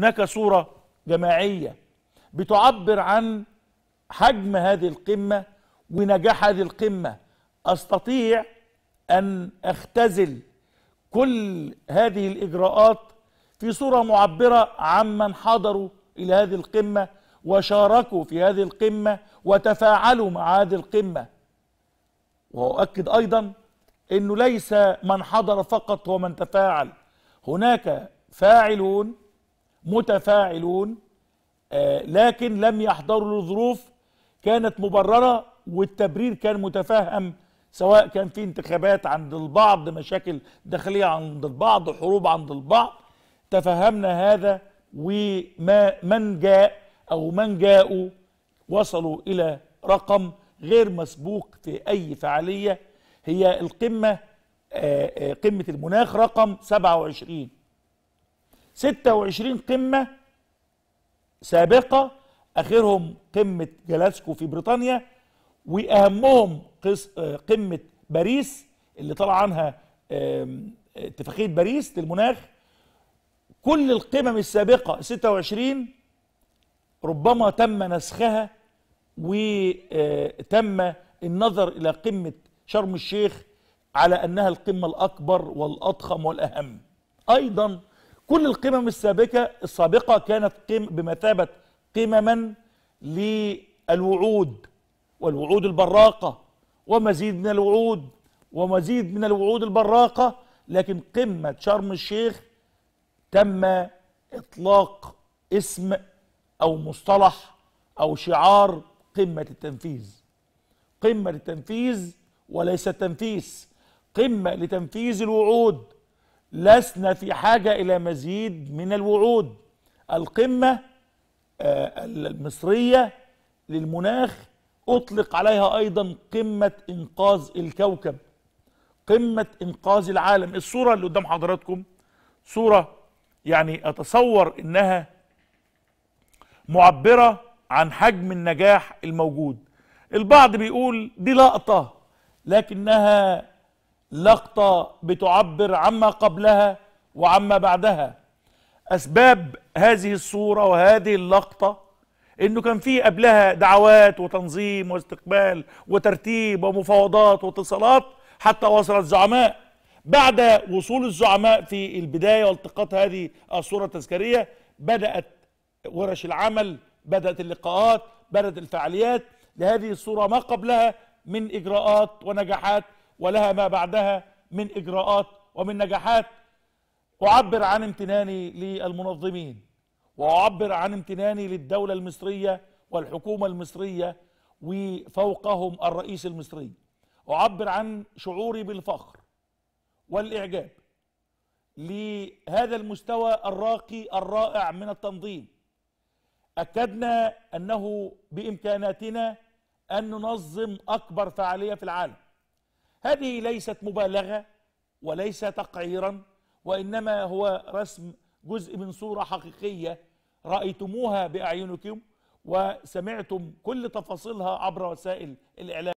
هناك صورة جماعية بتعبر عن حجم هذه القمة ونجاح هذه القمة أستطيع أن أختزل كل هذه الإجراءات في صورة معبرة عمن حضروا إلى هذه القمة وشاركوا في هذه القمة وتفاعلوا مع هذه القمة وأؤكد أيضا أنه ليس من حضر فقط هو من تفاعل هناك فاعلون متفاعلون آه، لكن لم يحضروا لظروف كانت مبررة والتبرير كان متفهم سواء كان في انتخابات عند البعض مشاكل داخلية عند البعض حروب عند البعض تفهمنا هذا وما من جاء أو من جاءوا وصلوا إلى رقم غير مسبوق في أي فعالية هي القمة آه، آه، قمة المناخ رقم 27 26 قمة سابقة آخرهم قمة جلاسكو في بريطانيا وأهمهم آه، قمة باريس اللي طلع عنها اتفاقية باريس للمناخ كل القمم السابقة 26 ربما تم نسخها وتم آه، النظر إلى قمة شرم الشيخ على أنها القمة الأكبر والأضخم والأهم أيضا كل القمم السابقة السابقة كانت قيم بمثابة قمما للوعود والوعود البراقة ومزيد من الوعود ومزيد من الوعود البراقة لكن قمة شرم الشيخ تم إطلاق اسم أو مصطلح أو شعار قمة التنفيذ قمة التنفيذ وليس التنفيس قمة لتنفيذ الوعود لسنا في حاجة إلى مزيد من الوعود القمة آه، المصرية للمناخ أطلق عليها أيضا قمة إنقاذ الكوكب قمة إنقاذ العالم الصورة اللي قدام حضراتكم صورة يعني أتصور إنها معبرة عن حجم النجاح الموجود البعض بيقول دي لقطة لكنها لقطة بتعبر عما قبلها وعما بعدها أسباب هذه الصورة وهذه اللقطة انه كان في قبلها دعوات وتنظيم واستقبال وترتيب ومفاوضات واتصالات حتى وصل الزعماء بعد وصول الزعماء في البدايه والتقاط هذه الصوره التذكاريه بدات ورش العمل بدات اللقاءات بدات الفعاليات لهذه الصوره ما قبلها من اجراءات ونجاحات ولها ما بعدها من إجراءات ومن نجاحات أعبر عن امتناني للمنظمين وأعبر عن امتناني للدولة المصرية والحكومة المصرية وفوقهم الرئيس المصري أعبر عن شعوري بالفخر والإعجاب لهذا المستوى الراقي الرائع من التنظيم أكدنا أنه بإمكاناتنا أن ننظم أكبر فعالية في العالم هذه ليست مبالغة وليس تقعيرا وإنما هو رسم جزء من صورة حقيقية رأيتموها بأعينكم وسمعتم كل تفاصيلها عبر وسائل الإعلام